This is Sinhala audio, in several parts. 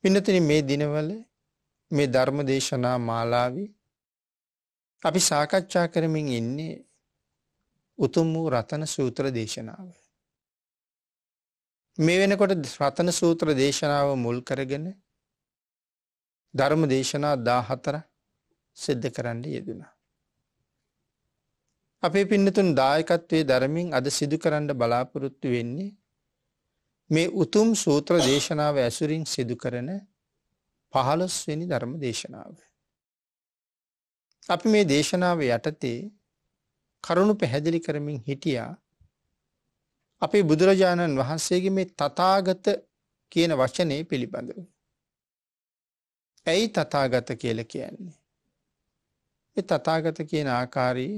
පින්නතින මේ දිනවල මේ ධර්ම දේශනා මාලාවි අපි සාකච්ඡා කරමින් ඉන්නේ උතුම් වූ රතන සූත්‍ර දේශනාව. මේ වෙනකොට රතන සූත්‍ර දේශනාව මුල් කරගෙන ධර්ම දේශනා දාහතර සිද්ධ කරන්න යෙදුණා. අපේ පින්නතුන් දායකත්වයේ ධර්මින් අද සිදු කරන්න බලාපොරොත්තු වෙන්නේ මේ උතුම් සූත්‍ර දේශනාව ඇසුරින් සිදු කරන පහළොස්වෙනි ධර්ම දේශනාව. අපි මේ දේශනාව යටතේ කරුණු පැහැදිලි කරමින් හිටියා අපේ බුදුරජාණන් වහන්සේගේ මේ තතාගත කියන වචනය පිළිබඳව. ඇයි තතාගත කියල කියන්නේ. එ තතාගත කියන ආකාරී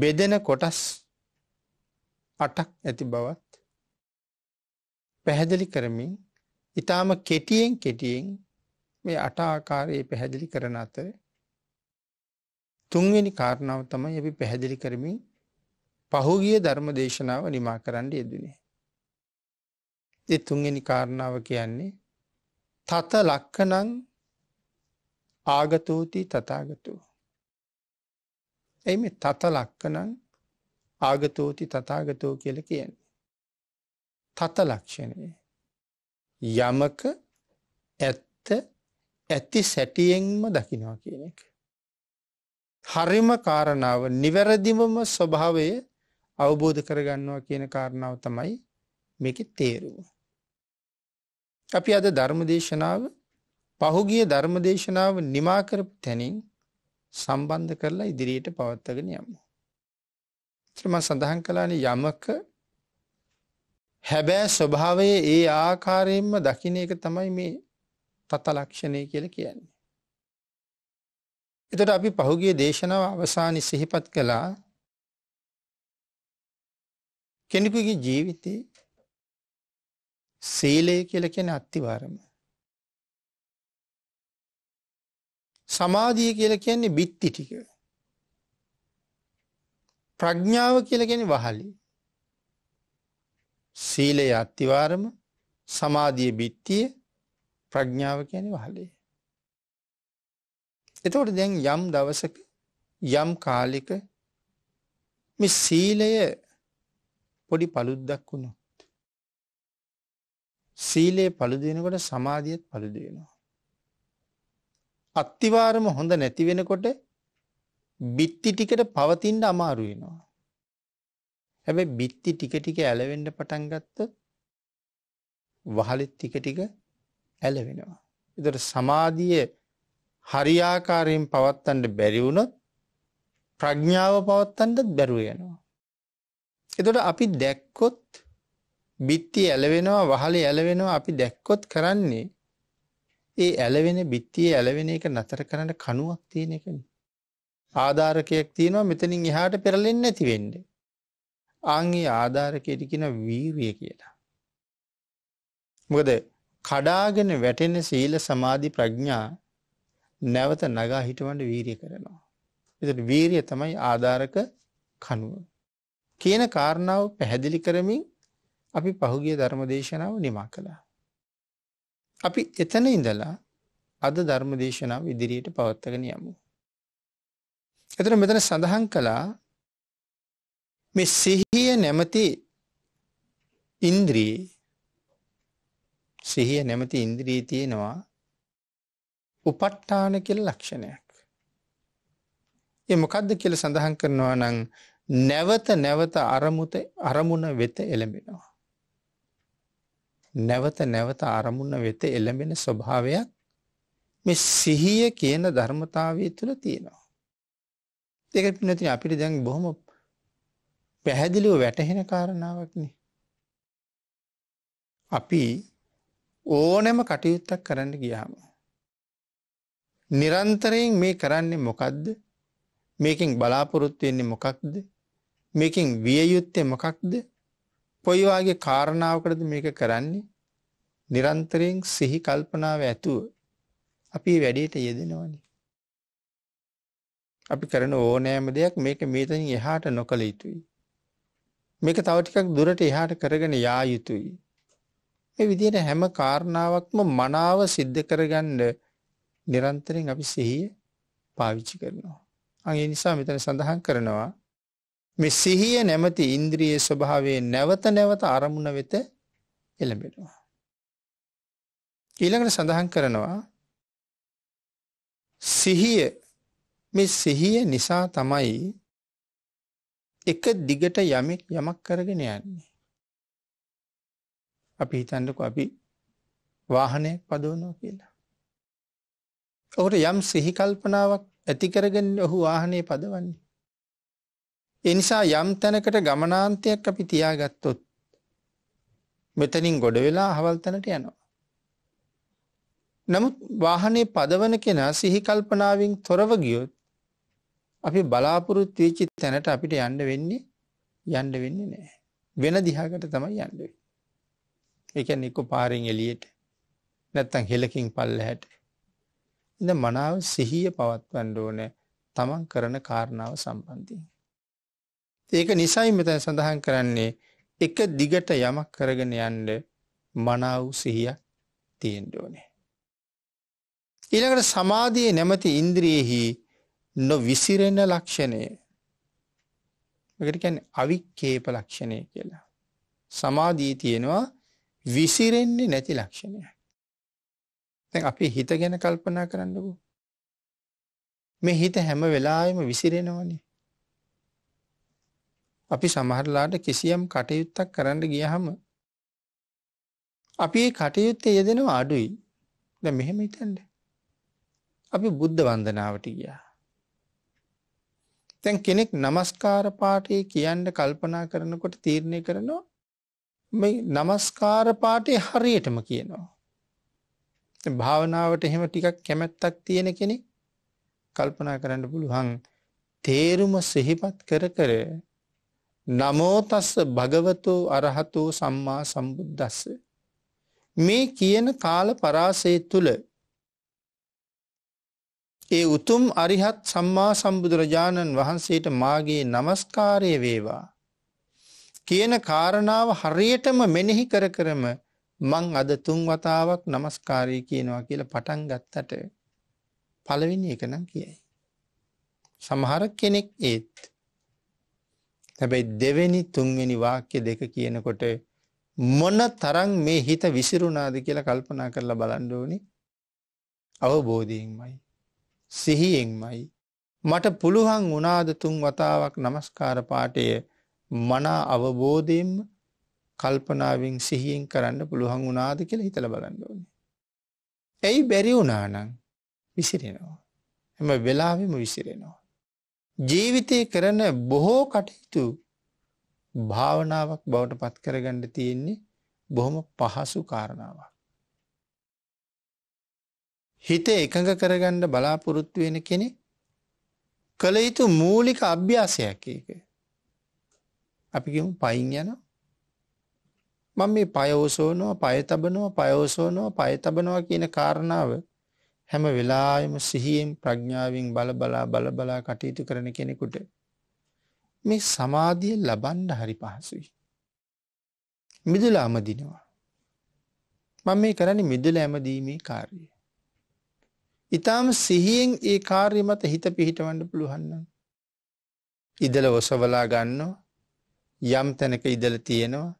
බෙදෙන කොටස් අටක් ඇති බවත් පැහැදිලි කරමින් ඊටාම කෙටියෙන් කෙටියෙන් මේ අට ආකාරයේ පැහැදිලි කරන අතර තුන්වෙනි කාරණාව තමයි අපි පැහැදිලි කරමින් පහුගිය ධර්ම දේශනාව නිමා කරන්න යෙදුනේ. ඒ තුන්වෙනි කාරණාව කියන්නේ තත ලක්කනං ආගතෝති තථාගතෝ. එයි මේ තත ලක්කනං ආගතෝති තථාගතෝ කියලා කියන්නේ. තත ලක්ෂණය. යමක ඇත්ත ඇති සැටියෙන්ම දකිනවා කියන එක. හරිම කාරණාව නිවැරදිමම ස්වභාවය අවබෝධ කරගන්නවා කියන කාරණාව තමයි මේක තේරුව. අපි අද ධර්මදේශනාව පහුගිය ධර්මදේශනාව නිමාකරපු තැනින් සම්බන්ධ කරලා ඉදිරියට පවත්තගෙන යමු. ත්‍රම සඳහන් කලාන යමක හැබෑ ස්වභාවයේ ඒ ආකාරයෙන්ම දකින එක තමයි මේ තත ලක්ෂණය කියල කියන්නේ. එතට අපි පහුගේ දේශනාව අවසානි සිහිපත් කළා කෙනෙකුගේ ජීවිතේ සීලය කියල කෙන අත්තිවාරම. සමාධිය කියල කියන්නේ බිත්ති ටික. ප්‍රඥාව කියලගෙන වහලි සීලය අත්තිවාරම සමාධිය බිත්තිය ප්‍රඥාව කියන වහලේ. එතවට දැන් යම් දවසක යම් කාලික මෙ සීලය පොඩි පළුද්දක් වුණොත්. සීලයේ පළුදයනකොට සමාධියත් පළුදයනවා. අත්තිවාරම හොඳ නැතිවෙනකොට බිත්ති ටිකට පවතින්ට අමාරුවෙනවා. හැබැයි බිත්ති ටික ටික ඇලවෙන්න පටන් ගත්තොත් වහලෙත් ටික ටික ඇලවෙනවා. ඒතර සමාධිය හරියාකාරයෙන් පවත්තන්න බැරි වුණොත් ප්‍රඥාව පවත්තන්නත් බැරුව යනවා. එතකොට අපි දැක්කොත් බිත්ති ඇලවෙනවා වහලේ ඇලවෙනවා අපි දැක්කොත් කරන්නේ ඒ ඇලවෙන බිත්තිය ඇලවෙන එක නතර කරන්න කණුවක් තියෙන එකනේ. ආධාරකයක් තියෙනවා මෙතනින් එහාට පෙරලෙන්නේ නැති වෙන්නේ. ආංගේ ආධාරකයට කියන වීරිය කියලා. මොකද කඩාගෙන වැටෙන සීල සමාධි ප්‍රඥා නැවත නගා හිටවන්ට වීරිය කරනවා. එතට වීරිය තමයි ආධාරක කනුව. කියන කාරණාව පැහැදිලි කරමින් අපි පහුගිය ධර්මදේශනාව නිමා කළා. අපි එතන ඉඳලා අද ධර්මදේශනාව ඉදිරියට පවත්තගෙන යමු. එතන මෙතන සඳහන් කළා මේ සිහිය නැමති ඉන්ද්‍රී සිහිය නැමති ඉන්ද්‍රී තියෙනවා උපට්ඨාන කියල ලක්ෂණයක්. එ මොකක්ද කියල සඳහන් කරනවා නං නැවත නැවත අරමුත අරමුණ වෙත එළඹෙනවා. නැවත නැවත අරමුණ වෙත එළඹෙන ස්වභාවයක් මේ සිහිය කියන ධර්මතාවය තුළ තියෙනවා. දෙක පිනති අපිට දැන් බොහොම පැහැදිලිව වැටහෙන කාරණාවක්නේ. අපි ඕනෑම කටයුත්තක් කරන්න ගියාම. නිරන්තරයෙන් මේ කරන්නේ මොකක්ද මේකින් බලාපොරොත්තුවෙන්නේ මොකක්ද මේකින් වියයුත්තේ මොකක්ද පොයිවාගේ කාරණාවකටද මේක කරන්නේ නිරන්තරයෙන් සිහි කල්පනාව ඇතුව අපි වැඩේට යෙදෙනවනි. අපි කරන ඕනෑම දෙයක් මේක මේතනින් එහාට නොකළ යුතුයි. මේක තව ටිකක් දුරට එහාට කරගෙන යා යුතුයි. මේ විදිහට හැම කාරණාවක්ම මනාව සිද්ධ කරගන්න නිරන්තරයෙන් අපි සිහිය පාවිච්චි කරනවා. අගේ නිසා මෙතන සඳහන් කරනවා මේ සිහිය නැමැති ඉන්ද්‍රියේ ස්වභාවයේ නැවත නැවත අරමුණ වෙත එළඹෙනවා. ඊළඟට සඳහන් කරනවා සිහිය මේ සිහිය නිසා තමයි එක දිගට යමෙක් යමක් කරගෙන යන්නේ. අපි හිතන්නක අපි වාහනයක් පදවනෝ කියලා. ඔහුට යම් සිහිකල්පනාවක් ඇතිකරගෙන ඔහු වාහනය පදවන්නේ. එනිසා යම් තැනකට ගමනාන්තයක් අපි තියාගත්තොත් මෙතනින් ගොඩ වෙලා හවල් තැනට යනවා. නමුත් වාහනේ පදවන කෙනා සිහිකල්පනාවෙන් තොරව ගියොත් අපි බලාපොරොත්තු වෙච්ච තැනට අපිට යන්න වෙන්නේ යන්න වෙන්නේ නැහැ. වෙන දිහාකට තමයි යන්න වෙන්නේ. ඒ කියන්නේ එක්ක පාරෙන් එළියට නැත්තම් හෙලකින් පල්ලහැට. ඉතින් මනාව සිහිය පවත්වන්න ඕනේ තමන් කරන කාරණාව සම්බන්ධයෙන්. ඒක නිසයි මෙතන සඳහන් කරන්නේ එක දිගට යමක් කරගෙන යන්න මනාව සිහිය තියෙන්න ඕනේ. ඊළඟට සමාධියේ නැමැති ඉන්ද්‍රියෙහි නොවිසිරෙන ලක්ෂණය එකට කියන්නේ අවික්කේප ලක්ෂණය කියලා. සමාධිය තියෙනවා විසිරෙන්නේ නැති ලක්ෂණයක්. දැන් අපි හිත ගැන කල්පනා කරන්නකෝ. මේ හිත හැම වෙලාවෙම විසිරෙනවනේ. අපි සමහරලාට කිසියම් කටයුත්තක් කරන්න ගියහම අපි ඒ කටයුත්තේ යෙදෙනවා අඩුයි. දැන් මෙහෙම හිතන්න. අපි බුද්ධ වන්දනාවට ගියා. දැන් කෙනෙක් নমස්කාර පාඨය කියන්න කල්පනා කරනකොට තීරණය කරනවා මේ নমස්කාර පාඨය හරියටම කියනවා. දැන් භාවනාවට එහෙම ටිකක් කැමැත්තක් තියෙන කෙනෙක් කල්පනා කරන්න පුළුවන් තේරුම සිහිපත් කර කර නමෝ තස්ස භගවතෝ අරහතෝ සම්මා සම්බුද්දස්ස මේ කියන කාල පරාසය තුල ඒ උතුම් අරිහත් සම්මා සම්බුදුරජාණන් වහන්සේට මාගේ නමස්කාරය වේවා. කියන කාරණාව හරියටම මෙනෙහි කර කරම මං අද තුන් වතාවක් නමස්කාරය කියනවා කියලා පටන් ගත්තට පළවෙනි එක නම් කියයි. සමහර කෙනෙක් ඒත් හැබැයි දෙවෙනි තුන්වෙනි වාක්‍ය දෙක කියනකොට මොන තරම් මේ හිත විසිරුණාද කියලා කල්පනා කරලා බලන්න ඕනේ අවබෝධයෙන්මයි සිහියෙන්මයි. මට පුළුවන් වනාද තුන් වතාවක් නමස්කාර පාටය මනා අවබෝධයෙන්ම කල්පනාවෙන් සිහියෙන් කරන්න පුළුවන් වනාද කියලා හිතල බලන්න ඕනේ. ඇයි බැරි වුනානං විසිරෙනවා. හැම වෙලාවෙම විසිරෙනවා. ජීවිතය කරන බොහෝ කටයුතු භාවනාවක් බවට පත් කරගන්න තියෙන්නේ බොහොම පහසු කාරණාවක්. හිත එකඟ කරගන්න බලාපොරොත්තු වෙන කෙනෙ කළ යුතු මූලික අභ්‍යාසයක් ඒක. අපිගම පයින් යන මං මේ පයෝසෝනවා පයතබනවා පයෝසෝනවා පයතබනවා කියන කාරණාව හැම වෙලායම සිහියෙන් ප්‍රඥාවෙන් බලබලා බලබලා කටයුතු කරන කෙනෙකුට මේ සමාධිය ලබන්ඩ හරි පහසුයි. මිදුල අමදිනවා. මං මේ කරන මිදුල ඇමදීමේ කාර්යය. ඊටාම සිහියෙන් ඒ කාර්ය මත හිත පිහිටවන්න පුළුවන් නම් ඉදල ඔසවලා ගන්නවා යම් තැනක ඉදල තියෙනවා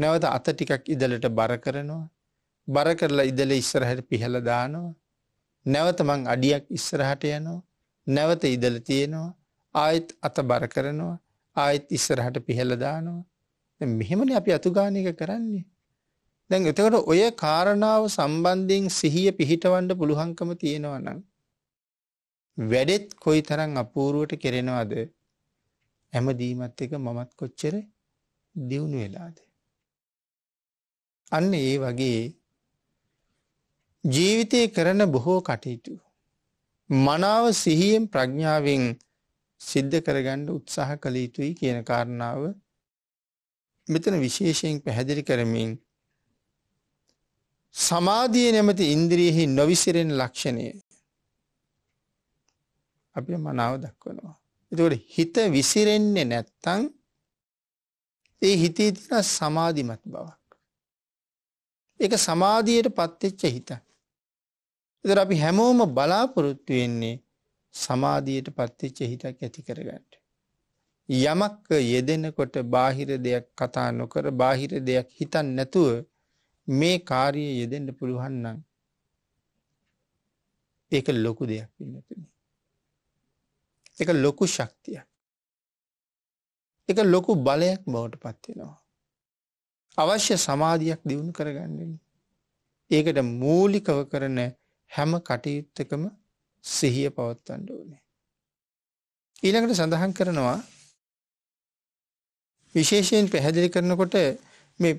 නැවත අත ටිකක් ඉදලට බර කරනවා බර කරලා ඉදල ඉස්සරහට පිහල දානවා නැවත මං අඩියක් ඉස්සරහට යනවා නැවත ඉදල තියෙනවා ආයෙත් අත බර කරනවා ආයෙත් ඉස්සරහට පිහල දානවා මෙහෙමනේ අපි අතුගානක කරන්නේ දැන් එතකොට ඔය කාරණාව සම්බන්ධයෙන් සිහිය පිහිටවන්න පුළුවන්කම තියෙනවා නම් වැඩෙත් කොයිතරම් අපූර්වට කෙරෙනවද හැමදීමත් එක මමත් කොච්චර දියුණු වෙලාද අන්න ඒ වගේ ජීවිතය කරන බොහෝ කටයුතු මනාව සිහියෙන් ප්‍රඥාවෙන් සිද්ධ කරගන්න උත්සාහ කළ යුතුයි කියන කාරණාව මෙතන විශේෂයෙන් පැහැදිලි කරමින් සමාධිය නැමති ඉන්ද්‍රියෙහි නොවිසිරෙන් ලක්ෂණය අපි මනාව දක්වනවා. එතකොට හිත විසිරෙන්නේ නැත්තං ඒ හිතේ තින සමාධිමත් බවක්. එක සමාධියයට පත්වෙච්ච හිත. එතර අපි හැමෝම බලාපොරොත්තු වෙන්නේ සමාධියයට පත්වෙච්ච හිතක් ඇති කරගන්නට. යමක් යෙදෙනකොට බාහිර දෙයක් කතා නොකර බාහිර දෙයක් හිතන් නැතුව මේ කාරයේ යෙදෙන්ට පුළුවන්නම් ඒක ලොකු දෙයක් පින්නතුන. එක ලොකු ශක්තිය. එක ලොකු බලයක් බවට පත්වෙනවා. අවශ්‍ය සමාධයක් දියුණු කරගන්නෙන්. ඒකට මූලිකව කරන හැම කටයුත්තකම සිහිය පවත්වන්න ඕනේ. ඊළඟට සඳහන් කරනවා විශේෂයෙන් පැහැදිලි කරනකොට මේ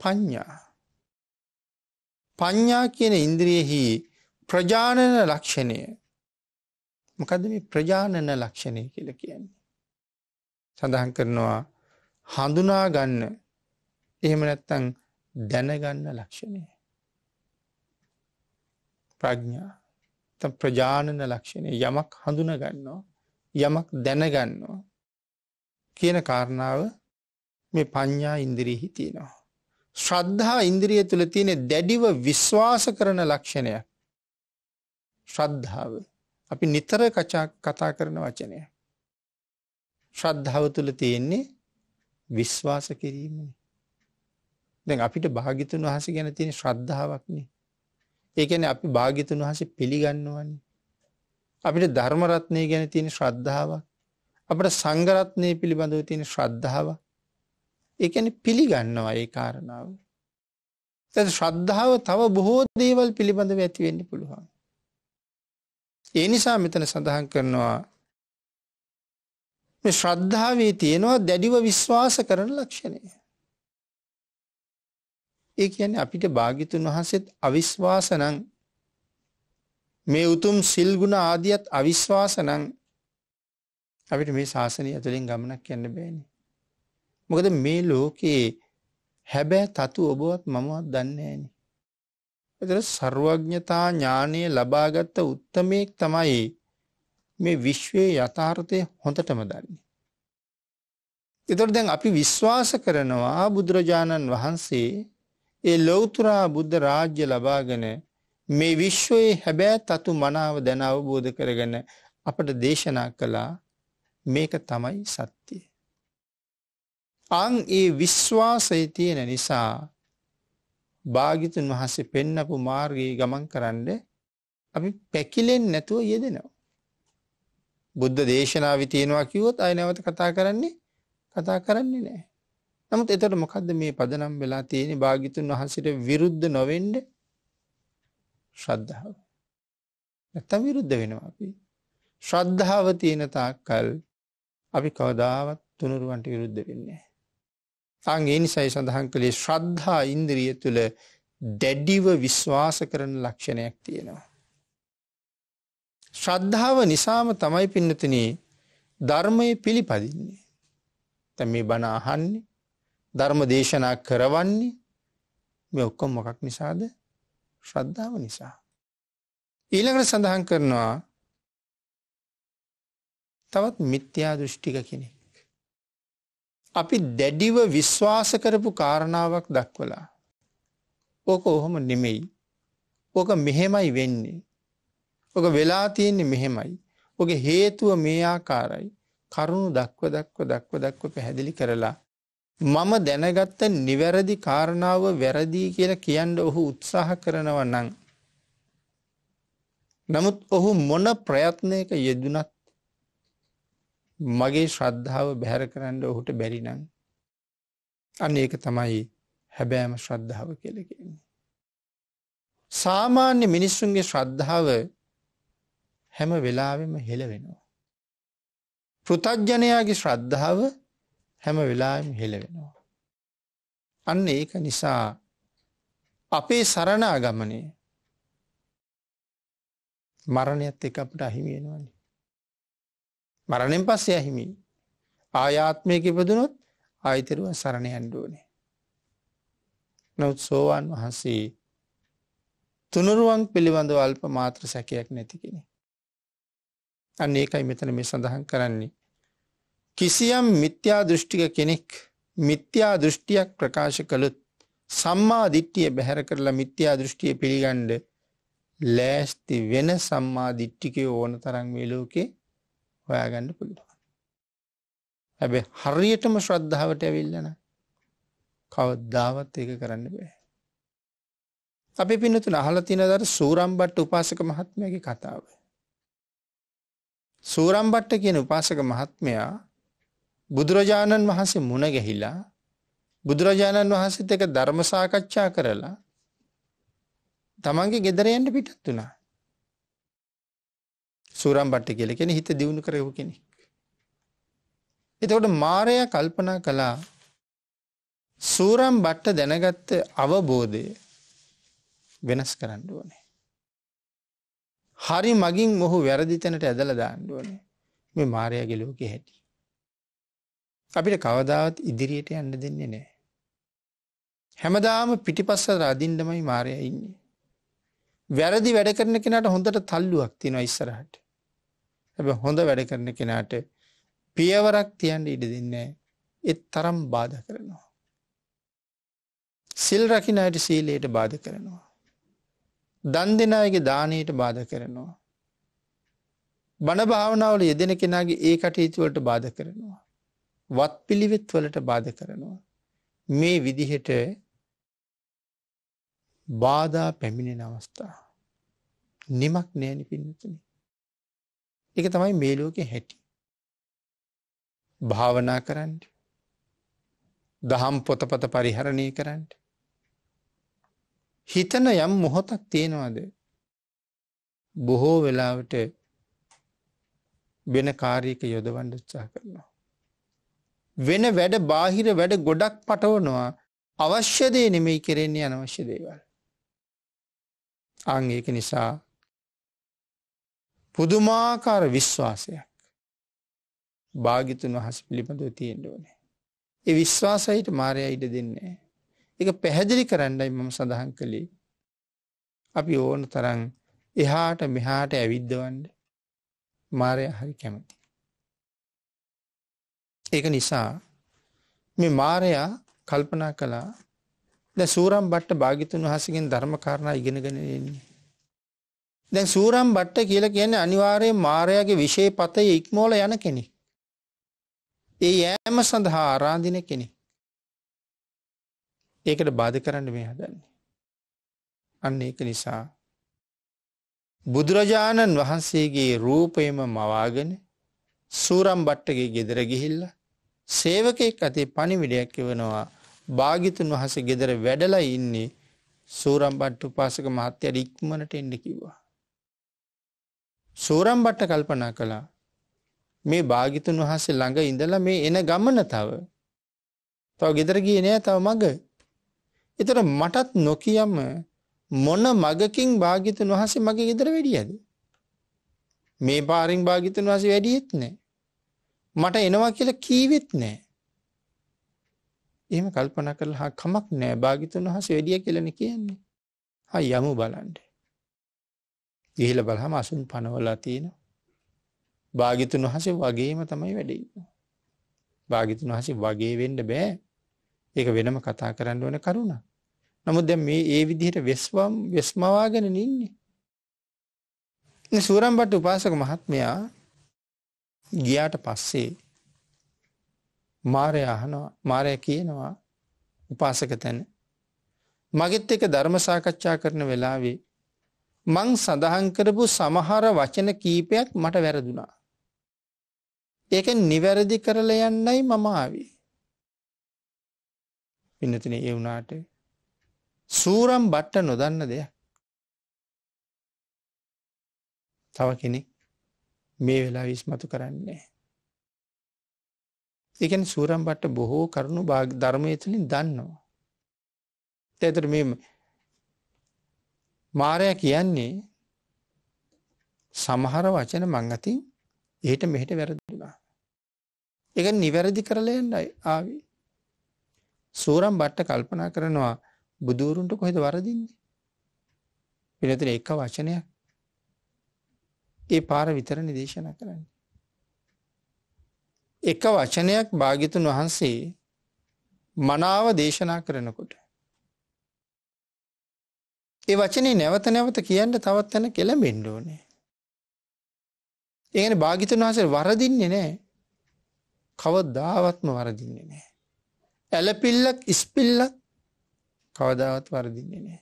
පඤ්ඥා පඤ්ඤා කියන ඉන්ද්‍රියෙහි ප්‍රජානන ලක්ෂණය මොකද මේ ප්‍රජානන ලක්ෂණය කියලා කියන්නේ. සඳහන් කරනවා හඳුනා ගන්න එහෙම නැත්තං දැනගන්න ලක්ෂණය. ප්‍රඥා ප්‍රජානන ලක්ෂණය යමක් හඳුන ගන්නවා යමක් දැනගන්නවා කියන කාරණාව මේ පඤ්ඥා ඉන්දිරී හිතිනවා. ශ්‍රද්ධා ඉන්ද්‍රිය තුළ තියෙන දැඩිව විශ්වාස කරන ලක්ෂණය. ශ්‍රද්ධාව. අපි නිතර කතා කරන වචනය. ශ්‍රද්ධාව තුළ තියෙන්නේ විශ්වාස කිරීමනි. දැන් අපිට භාගිතුන් වහස ගැන තියෙන ශ්‍රද්ධාවක්නේ. ඒකැන අපි භාගිතුන් වහස පිළිගන්නවනි. අපිට ධර්මරත්නය ගැන තියෙන ශ්‍රද්ධාවක් අපට සංගරත්නය පිළිබඳව තියෙන ශ්‍රද්ධාවක් ඒකැන පිළිගන්නවා ඒ කාරණාව. තැ ශ්‍රද්ධාව තව බොහෝ දේවල් පිළිබඳව ඇතිවෙන්න පුළුවන්. ඒ නිසා මෙතන සඳහන් කරනවා මේ ශ්‍රද්ධාවේ තියෙනවා දැඩිව විශ්වාස කරන ලක්ෂණය. ඒ කියන්නේ අපිට භාගිතුන් වහන්සේත් අවිශ්වාසනං මේ උතුම් සිල්ගුණ ආදියත් අවිශ්වාසනං අපිට මේ ශාසනය ඇතුළින් ගමනක් යන්න බෑනි. මොකද මේ ලෝකයේ හැබැ තතු ඔබවත් මමවත් දන්නේන. එතර සර්වඥතා ඥානය ලබාගත්ත උත්තමයෙක් තමයි මේ විශ්වයේ යථාර්ථය හොඳටම දන්නේ. එතොට දැන් අපි විශ්වාස කරනවා බුදුරජාණන් වහන්සේ ඒ ලොවතුරා බුද්ධ රාජ්‍ය ලබාගෙන මේ විශ්වයේ හැබෑ තතු මනාව දැන අවබෝධ කරගෙන අපට දේශනා කළා මේක තමයි සත්‍යය. අං ඒ විශ්වාසය තියෙන නිසා භාගිතුන් වහසේ පෙන්නපු මාර්ගයේ ගමන් කරන්න අපි පැකිලෙන් නැතුව යෙදෙනවා. බුද්ධ දේශනාව තියෙනවා කිව්වොත් අය නැවත කතා කරන්නේ කතා කරන්නේ නැහැ. නමුත් එතකොට මොකද්ද මේ පදනම් වෙලා තියෙන්නේ භාගිතුන් වහන්සේට විරුද්ධ නොවෙන්න ශ්‍රද්ධාව. නැත්තම් විරුද්ධ වෙනවා අපි. ශ්‍රද්ධාව තියෙන තාක්කල් අපි කවදාවත් තුනුරුවන්ට විරුද්ධ වෙන්නේ නැහැ. තං ඒ නිසයි සඳහන් කළේ ශ්‍රද්ධා ඉන්ද්‍රිය තුළ දැඩිව විශ්වාස කරන ලක්ෂණයක් තියෙනවා. ශ්‍රද්ධාව නිසාම තමයි පින්නතන ධර්මය පිළිපදින්නේ. තැ මේ බනාහන්නේ ධර්ම දේශනා කරවන්නේ මේ ඔක්කොම් මොකක් නිසාද ශ්‍රද්ධාව නිසා. ඊළඟට සඳහන් කරනවා තවත් මිත්‍යා දෘෂ්ටික කෙනෙක්. අපි දැඩිව විශ්වාස කරපු කාරණාවක් දක්වලා. ඕක ඔහොම නෙමෙයි. ඕක මෙහෙමයි වෙන්නේ. ඕක වෙලා තියෙන්නේ මෙහෙමයි. ඕගේ හේතුව මේ ආකාරයි. කරුණු දක්ව දක්ව දක්ව දක්ව පැහැදිලි කරලා. මම දැනගත්ත නිවැරදි කාරණාව වැරදිී කියලා කියන්න ඔහු උත්සාහ කරනව නං. නමුත් ඔහු මොන ප්‍රයත්නයක යෙදුනත් මගේ ශ්‍රද්ධාව බැහැර කරන්න ඔහුට බැරිනං අන්න ඒක තමයි හැබෑම ශ්‍රද්ධාව කියලකන්නේ. සාමාන්‍ය මිනිස්සුන්ගේ ශ්‍රද්ධාව හැම වෙලාවෙම හෙළ වෙනවා. පෘතජ්ජනයාගේ ශ්‍රද්ධාව හැම වෙලාම හෙළ වෙනවා. අන්න ඒක නිසා අපේ සරණාගමනය මරණයත් එක අපට අහිමියෙනවනි. මරණයෙන් පස්සේ ඇහිමි. ආයාත්මයක ඉපදුනොත් ආයිතරුවන් සරණ යන්ඩුවනේ. නොත් සෝවාන් වහන්සේ තුනරුවන් පිළිබඳව අල්ප මාත්‍ර සැකයක් නැතිකෙන. අන්න ඒකයි මෙතන මේ සඳහන් කරන්නේ. කිසියම් මිත්‍යා දෘෂ්ටික කෙනෙක් මිත්‍යා දෘෂ්ටියක් ප්‍රකාශ කළුත් සම්මා දිට්ටිය බැහැර කරලා මිත්‍යා දෘෂ්ටිය පිළිගණ්ඩ ලෑස්ති වෙන සම්මා දිට්ටිකය ඕන තරන් මේ ලෝකේ හොයාගන්න පුළුවන්. හැබැ හරියටම ශ්‍රද්ධාවට ඇවිල්ලන කවද්දාවත් ඒක කරන්න බෑ. අපි පිනතුන අහලතින දර සූරම්බට්ට උපාසක මහත්මයගේ කතාව. සූරම්බට්ට කියන උපාසක මහත්මයා බුදුරජාණන් වහන්සේ මුණ ගැහිලා බුදුරජාණන් වහන්සේත් එක ධර්ම සාකච්ඡා කරලා තමන්ගේ ගෙදරයන්ට පිටත් වනා සූරම්බට්ට කියල කෙන හිත දියුණු කරයහු කෙනෙක්. එතකොට මාරය කල්පනා කළා සූරම් බට්ට දැනගත්ත අවබෝධය වෙනස් කරණ්ඩුවනේ. හරි මගින් මොහු වැරදිතනට ඇදල දාණ්ඩුවනේ මේ මාරයගේ ලෝක හැටි. අපිට කවදාවත් ඉදිරියට යන්න දෙන්නේ නෑ. හැමදාම පිටිපස්ස රාදින්ඩමයි මාරය ඉන්නේ. වැරදි වැඩ කරන කෙනට හොඳට තල්ලුවක් තිෙන ඉස්සරහට. හැබැයි හොඳ වැඩ කරන කෙනාට පියවරක් තියන්න ඉඩ දෙන්නේ ඒ තරම් බාධා කරනවා. සිල් රකින්න අයට සීලයට බාධා කරනවා. දන් දෙන අයගේ දානයට බාධා කරනවා. බණ භාවනාවල යෙදෙන කෙනාගේ ඒ කටයුතු වලට බාධා කරනවා. වත්පිළිවෙත් වලට බාධා කරනවා. මේ විදිහට බාධා පැමිණෙන අවස්ථා. නිමක් නෑනි පින්නතුනේ එක තමයි මේ ලෝකෙ හැටි. භාවනා කරන්න දහම් පොතපත පරිහරණය කරන්න. හිතන යම් මොහොතක් තියෙනවාද බොහෝ වෙලාවට වෙන කාරීක යොදවන්ඩ උත්සාහ කරනවා. වෙන වැඩ බාහිර වැඩ ගොඩක් පටවනවා අවශ්‍යදේ නෙමෙයි කෙරෙන්නේ අනවශ්‍ය දේවල්. අං ඒක නිසා පුදුමාකාර විශ්වාසයක් භාගිතුන් වහස පිළිබඳව තියෙන්ට ඕනේ. ඒ විශ්වාසහිට මාරය ඉඩ දෙන්නේ. එක පැහැදිලි කරන්නයි මම සඳහන් කළේ. අපි ඕන තරන් එහාට මෙහාට ඇවිද්ධවන්ඩ මාරය හරි කැමති. ඒක නිසා මේ මාරයා කල්පනා කලා ද සූරම් බට්ට භාගිතුන් වහසගෙන් ධර්මකාරණා ඉගෙනගෙනන්නේ දැන් සූරම් බට්ට කියලා කියන්නේ අනිවාර්යෙන් මාරයාගේ විශේෂපතේ ඉක්මෝල යන කෙනෙක්. ඒ යෑම සඳහා ආරාධින කෙනෙක්. ඒකට බාධා කරන්න මේ හදන්නේ. අන්න ඒක නිසා බුදුරජාණන් වහන්සේගේ රූපයම මවාගෙන සූරම් බට්ටගේ ගෙදර ගිහිල්ල සේවකෙක් අතේ පණිවිඩයක් එවනවා භාගිතුන් වහස ගෙදර වැඩලා ඉන්නේ සූරම් බට්ට උපාසක මහත්තයට ඉක්මනට එන්ඩ කිව්වා. සූරම් බට්ට කල්පනා කළා මේ භාගිතුන් වහන්සේ ළඟ ඉඳලා මේ එන ගමන තව තව ගෙදර ගියේ නෑ තව මග. ඒතර මටත් නොකියම මොන මගකින් භාගිතුන් වහන්සේ මගේ ගෙදර වෙඩියද? මේ පාරින් භාගිතුන් වහන්සේ වැඩියෙත් නෑ. මට එනවා කියලා කීවෙත් නෑ. එහෙම කල්පනා කරලා කමක් නෑ භාගිතුන් වහන්සේ වැඩිය කියලානේ කියන්නේ. හා යමු බලන්න. ගිහිල බලහම අසුන් පනවලා තියෙන භාගිතුන් වහසේ වගේම තමයි වැඩඉන්න. භාගිතුන් වහසේ වගේ වෙන්ඩ බෑ ඒක වෙනම කතා කරන්න ඕන කරුණ. නමුත් දැ මේ ඒ විදිහට වෙස්වම් වෙස්මවාගෙන නින්නේ. සූරම්බට උපාසක මහත්මයා ගියාට පස්සේ මාරය අහනවා මාරය කියනවා උපාසක තැන මගෙත් එක ධර්ම සාකච්ඡා කරන වෙලාවේ මං සඳහන් කරපු සමහර වචන කීපයක් මට වැරදුනා. ඒක නිවැරදි කරල යන්නයි මම ආවේ. පිනතින ඒ වුණාට සූරම් බට්ට නොදන්න දෙයක්. තව කෙනෙක් මේ වෙලා විස්මතු කරන්නේ. එකන් සූරම් බට්ට බොහෝ කරුණු ධර්මය තුළින් දන්නවා. තැතර මෙම මාරය කියන්නේ සමහර වචන මංගතින් ඒට මෙහෙට වැරදිලා. එක නිවැරදි කරලයන්නයි ආවි. සූරම් බට්ට කල්පනා කරනවා බුදුරුන්ට කොහෙද වරදින්නේ. පිනතින එක වචනයක් ඒ පාර විතර නිදේශන කරන්න. එක වචනයක් භාගිතුන් වහන්සේ මනාව දේශනා කරනකොට ඒ වචනේ නැවත නැවත කියන්න තවත් තැන කෙලඹෙන්න ඕනේ. ඒ කියන්නේ භාග්‍යතුන් වහන්සේ වරදින්නේ නැහැ. කවදාවත්ම වරදින්නේ නැහැ. ඇලපිල්ලක් ඉස්පිල්ලක් කවදාවත් වරදින්නේ නැහැ.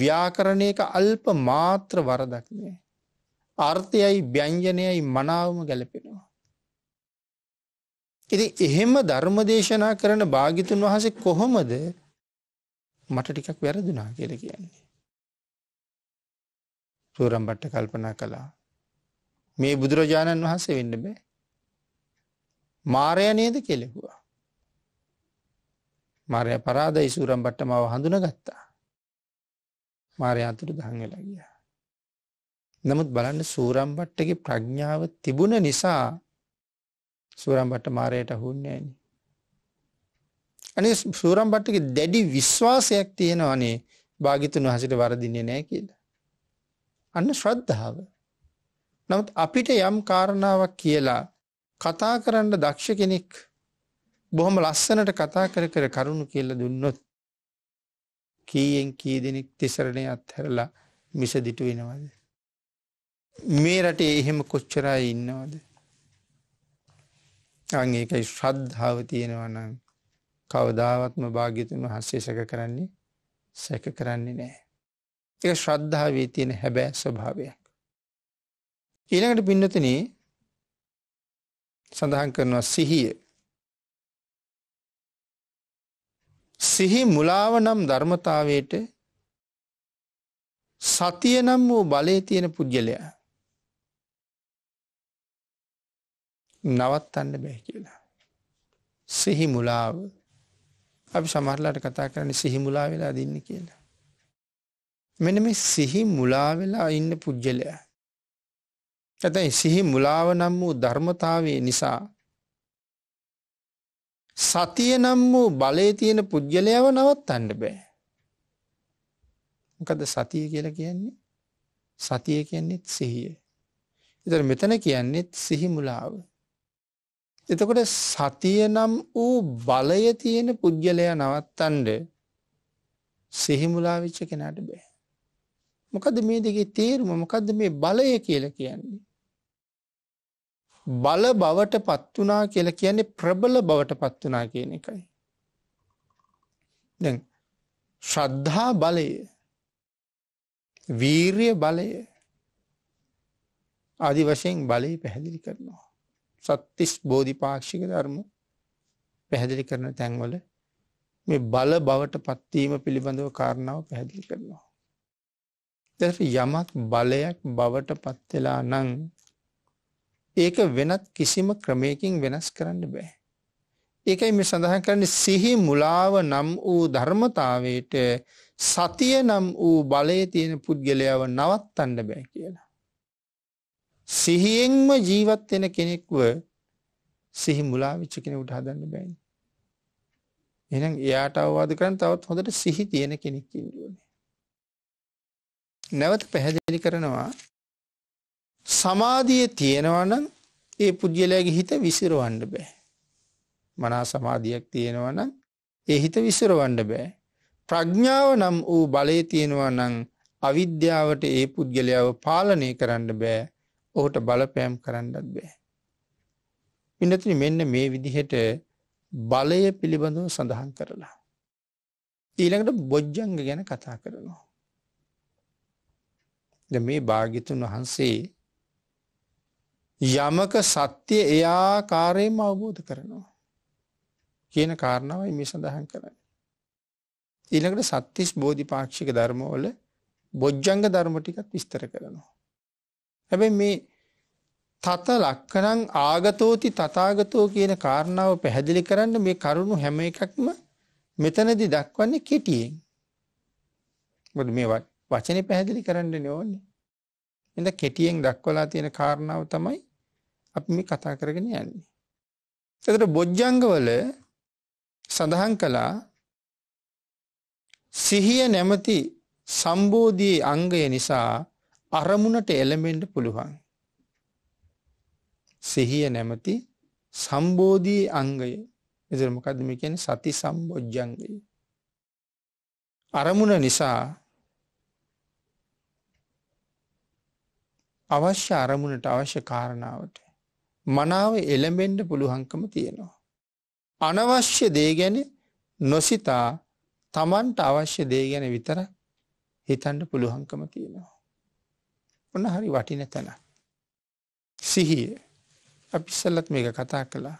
ව්‍යාකරණයක අල්ප මාත්‍ර වරදක් නෑ. අර්ථයයි ව්‍යංජනයයි මනාවම ගැලපෙනවා. ඉතින් එහෙම ධර්ම දේශනා කරන භාගිතුන් වහසේ කොහොමද මට ටිකක් වැරදුනා කියලා කියන්නේ. සූරම්බට්ට කල්පනා කළා. මේ බුදුරජාණන් වහන්සේ වෙන්න බෑ. මාරය නේද කෙලෙකුවා. මාරය පරාද ඉසූරම්බට්ට මව හඳුන ගත්තා. මාරය අතුරු දහඟලා ගිය. නමුත් බලන්න සූරම්බට්ටගේ ප්‍රඥාව තිබුණ නිසා සූරම්බට්ට මාරයට හුන්නේන. අනේ සූරම්බට්ටක දැඩි විශ්වාසයක් තියෙනවනේ භාගිතුන් හසිට වරදින්නේ නෑ කියලා. අන්න ශ්‍රද්ධාව. නමුත් අපිට යම් කාරණාවක් කියලා කතා කරන්න දක්ෂ කෙනෙක් බොහොම ලස්සනට කතා කර කර කරුණු කියලා දුන්නොත් කීයෙන් කී දෙනෙක් තිසරණේ අත්හැරලා මිසදිටු වෙනවද? මේ රටේ එහෙම කොච්චර අය ඉන්නවද? අන් ඒකයි ශ්‍රද්ධාව තියෙනවා නම් කවදාවත්ම භාග්‍යතුන් වහන්සේ සැක කරන්නේ සැක කරන්නේ නැහැ. එක ශ්‍රද්ධාවේ තියෙන හැබෑ ස්වභාවයක්. ඊළඟට පින්නතන සඳහන් කරනවා සිහිය. සිහි මුලාව නම් ධර්මතාවයට සතිය නම් වූ බලය තියෙන පුද්ගලයා නවත්තන්න බැහ කියලා. සිහි මුලාව අපි සමරලාට කතා කරන සිහිමුලා වෙලා දින්න කියලා. මෙන මේ සිහි මුලා වෙලා ඉන්න පුද්ගලයා. ඇතැයි සිහි මුලාව නම් වූ ධර්මතාවේ නිසා. සතිය නම් වූ බලය තියෙන පුද්ගලයාව නවත් අන්න බෑ. මොකද සතිය කියල කියන්නේ සතිය කියන්නේත් සිහිය. එතර මෙතන කියන්නේත් සිහි මුලාව. එතකොට සතිය නම් වූ බලය තියෙන පුද්ගලයා නවත්තන්ඩ සිහිමුලාවිච්ච කෙනාට බෑ. මොකද මේ දෙකේ තේරුම මොකද්ද මේ බලය කියලා කියන්නේ? බල බවට පත් වුණා කියලා කියන්නේ ප්‍රබල බවට පත් වුණා කියන එකයි. දැන් ශ්‍රද්ධා බලය, වීරිය බලය ආදි වශයෙන් බලය පැහැදිලි කරනවා. සත්‍තිස් බෝධිපාක්ෂික ධර්ම පැහැදිලි කරන තැන්වල මේ බල බවට පත්වීම පිළිබඳව කාරණාව පැහැදිලි කරනවා. දැ යමක් බලයක් බවට පත්වෙලා නං ඒක වෙනත් කිසිම ක්‍රමයකින් වෙනස් කරන්න බෑ. ඒකයි මේ සඳහන් කරන සිහි මුලාව නම් වූ ධර්මතාවයට සතිය නම් වූ බලය තියෙන පුද්ගලයාව නවත්තන්න බෑ කියලා. සිහියෙන්ම ජීවත් වෙන කෙනෙක්ව සිහි මුලාවිච්ච කෙනෙකුට හදන්න බෑයි. එනම් එයාට අවවාද කරන්න තවත් හොඳට සිහි තියෙන කෙනෙක් ඉන්නුවන. නැවත පැහැදිලි කරනවා සමාධිය තියෙනවා නම් ඒ පුද්ගලයාගේ හිත විසිරවන්න බෑ. මනා සමාධියක් තියෙනවා නම් ඒ හිත විසිරවන්න බෑ. ප්‍රඥාව නම් වූ බලය තියෙනවා නම් අවිද්‍යාවට ඒ පුද්ගලයාව පාලනය කරන්න බෑ. ඔහුට බලපෑම් කරන්නත් බෑ. පින්නතින මෙන්න මේ විදිහට බලය පිළිබඳව සඳහන් කරලා. ඊළඟට බොජ්ජංග ගැන කතා කරනවා. ද මේ භාගිතුන් වහන්සේ යමක සත්‍යය එයාකාරයෙන්ම අවබෝධ කරනවා. කියන කාරණාවයි මේ සඳහන් කරන්න. ඊළඟට සත්තිස් බෝධි පාක්ෂික ධර්මවල බොජ්ජංග ධර්ම ටිකත් විස්තර කරනවා. හැබැ මේ තත ලක්කනං ආගතෝති තතාගතෝ කියන කාරණාව පැහැදිලි කරන්න මේ කරුණු හැම එකක්ම මෙතනදි දක්වන්නේ කෙටියෙන්. ගොඩ මේවත් වචනේ පැහැදිලි කරන්න ඕනේ. එඳ කෙටියෙන් දක්වලා තියෙන කාරණාව තමයි අපි මේ කතා කරගෙන යන්නේ. එතකොට බොජ්ජංගවල සඳහන් කළා සිහිය නැමැති සම්බෝධියේ අංගය නිසා අරමුණට එළඹෙන්න පුළුවන්. සිහිය නැමැති සම්බෝධියේ අංගය. එතන මොකද්ද මේ කියන්නේ සති සම්බොජ්ජංගය. අරමුණ නිසා අවශ්‍ය අරමුණට අවශ්‍ය කාරණාවට මනාව එළඹෙන්ඩ පුළුහංකම තියෙනවා. අනවශ්‍ය දේ ගැන නොසිතා තමන්ට අවශ්‍ය දේ ගැන විතර හිතන්ඩ පුළුහංකම තියෙනවා. ඔන්න හරි වටින තැන. සිහිය අපිස්සල්ලත් මේක කතා කළා.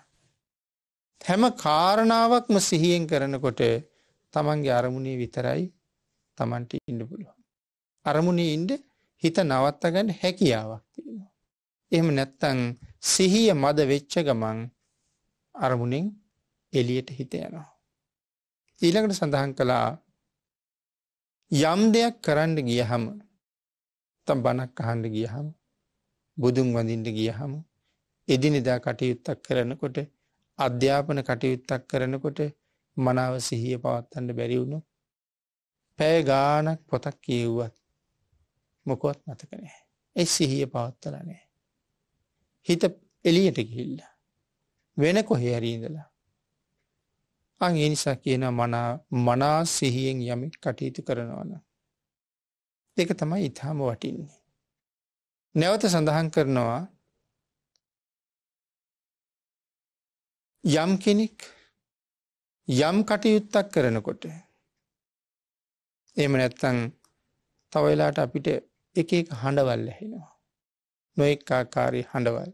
හැම කාරණාවක්ම සිහියෙන් කරනකොට තමන්ගේ අරමුණේ විතරයි තමන්ට ඉන්න පුළුවන්. අරමුණේ ඉන්ඩ හිත නවත්ත ගන්න හැකියාවක් තියෙනවා. එහෙම නැත්තම් සිහිය මද වෙච්ච ගමන් අරමුණෙන් එළියට හිත යනවා. ඊළඟට සඳහන් කළා යම් දෙයක් කරන්න ගියහම තම් බණක් අහන්න ගියහම බුදුන් වඳින්න ගියහම එදිනෙදා කටයුත්තක් කරනකොට අධ්‍යාපන කටයුත්තක් කරනකොට මනාව සිහිය පවත්වන්න බැරි වුණොත් පැය ගාණක් පොතක් කියවුවත් මොකොත් මතක නෑ. ඒ සිහිය පවත්තල නෑ. හිත එලියට ගිහිල්ල. වෙන කොහේ ඇරීඳලා. අං ඒ නිසා කියන මනා සිහියෙන් යමි කටයුතු කරනවන. දෙක තමයි ඉතාම වටින්නේ. නැවත සඳහන් කරනවා යම් කෙනෙක් යම් කටයුත්තක් කරනකොට එම නැත්තං තවයිලාට අපිට එක එක හඬවල් ඇහෙනවා. නොෙක් ආකාරය හඬවල්.